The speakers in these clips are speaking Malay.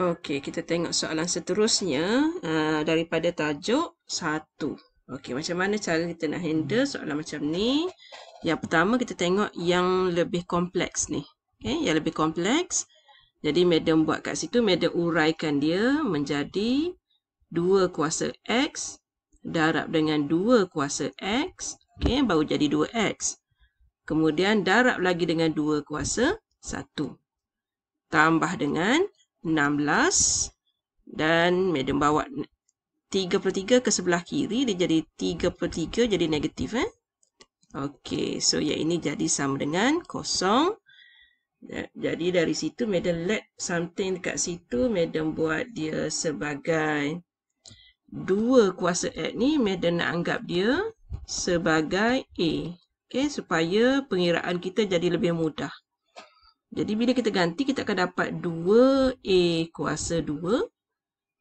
Okey, kita tengok soalan seterusnya uh, daripada tajuk 1. Okey, macam mana cara kita nak handle hmm. soalan macam ni? Yang pertama kita tengok yang lebih kompleks ni. Okey, yang lebih kompleks. Jadi madam buat kat situ, madam uraikan dia menjadi 2 kuasa X darab dengan 2 kuasa X. Okey, baru jadi 2X. Kemudian darab lagi dengan 2 kuasa 1. Tambah dengan 16 dan medium bawah 33 ke sebelah kiri dia jadi 3 per 3 jadi negatif eh. Okey, so yang ini jadi sama dengan kosong. Ya, jadi dari situ medium let something dekat situ medium buat dia sebagai dua kuasa add ni medium nak anggap dia sebagai A. Okey, supaya pengiraan kita jadi lebih mudah. Jadi bila kita ganti kita akan dapat 2A kuasa 2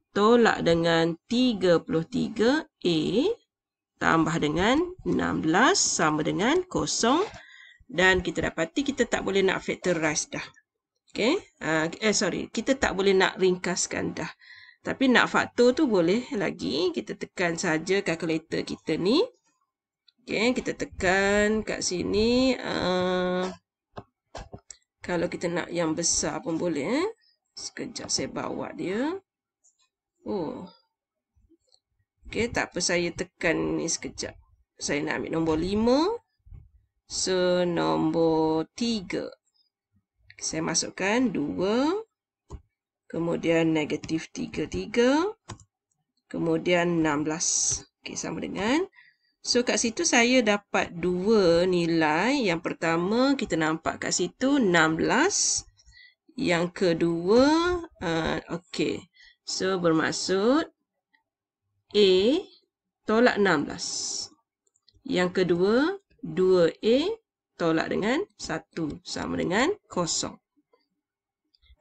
tolak dengan 33A tambah dengan 16 sama dengan kosong dan kita dapati kita tak boleh nak factorize dah. Okay. Uh, ah, eh sorry, kita tak boleh nak ringkaskan dah. Tapi nak faktor tu boleh lagi. Kita tekan saja kalkulator kita ni. Okay, kita tekan kat sini. Uh, kalau kita nak yang besar pun boleh. Eh? Sekejap saya bawa dia. Oh. Okey, tak apa saya tekan ni sekejap. Saya nak ambil nombor 5. So, nombor 3. Saya masukkan 2. Kemudian negatif 3, 3. Kemudian 16. Okey, sama dengan 16. So kat situ saya dapat dua nilai. Yang pertama kita nampak kat situ 16. Yang kedua, uh, okay. So bermaksud A tolak 16. Yang kedua, 2A tolak dengan 1 sama dengan kosong.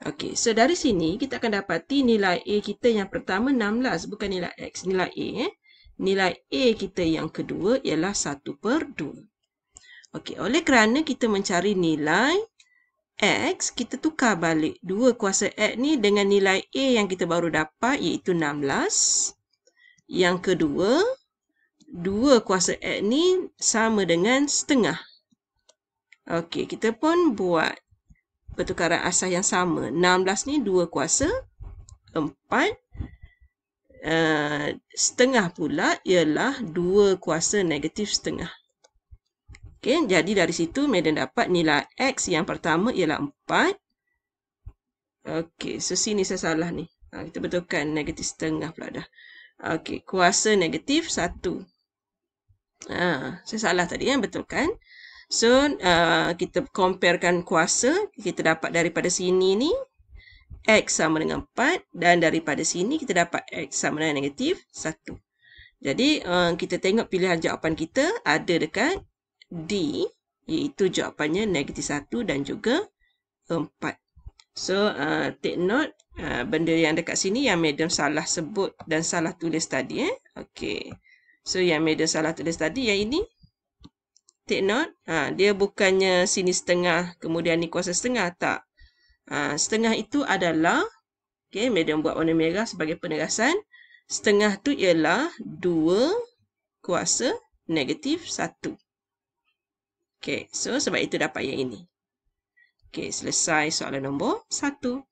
Okey, so dari sini kita akan dapati nilai A kita yang pertama 16, bukan nilai X, nilai A. Eh nilai A kita yang kedua ialah 1 per 2. Okey, oleh kerana kita mencari nilai X, kita tukar balik 2 kuasa X ni dengan nilai A yang kita baru dapat iaitu 16. Yang kedua, 2 kuasa X ni sama dengan setengah. Okey, kita pun buat pertukaran asas yang sama. 16 ni 2 kuasa 4 Eh, setengah pula ialah 2 kuasa negatif setengah. Okay, jadi dari situ Madam dapat nilai X yang pertama ialah 4. Okey, so sini saya salah ni. Ha, kita betulkan negatif setengah pula dah. Okey, kuasa negatif 1. Ha, saya salah tadi yang betulkan. So, uh, kita comparekan kuasa. Kita dapat daripada sini ni X sama dengan 4 dan daripada sini kita dapat X sama dengan negatif 1. Jadi uh, kita tengok pilihan jawapan kita ada dekat D iaitu jawapannya negatif 1 dan juga 4. So uh, take note uh, benda yang dekat sini yang madam salah sebut dan salah tulis tadi. Eh? Okay. So yang madam salah tulis tadi yang ini. Take note, ha, dia bukannya sini setengah, kemudian ni kuasa setengah, tak. Ah, setengah itu adalah okay, medium buat warna merah sebagai penegasan setengah tu ialah 2 kuasa negatif 1 Okay, so sebab itu dapat yang ini Okay, selesai soalan nombor 1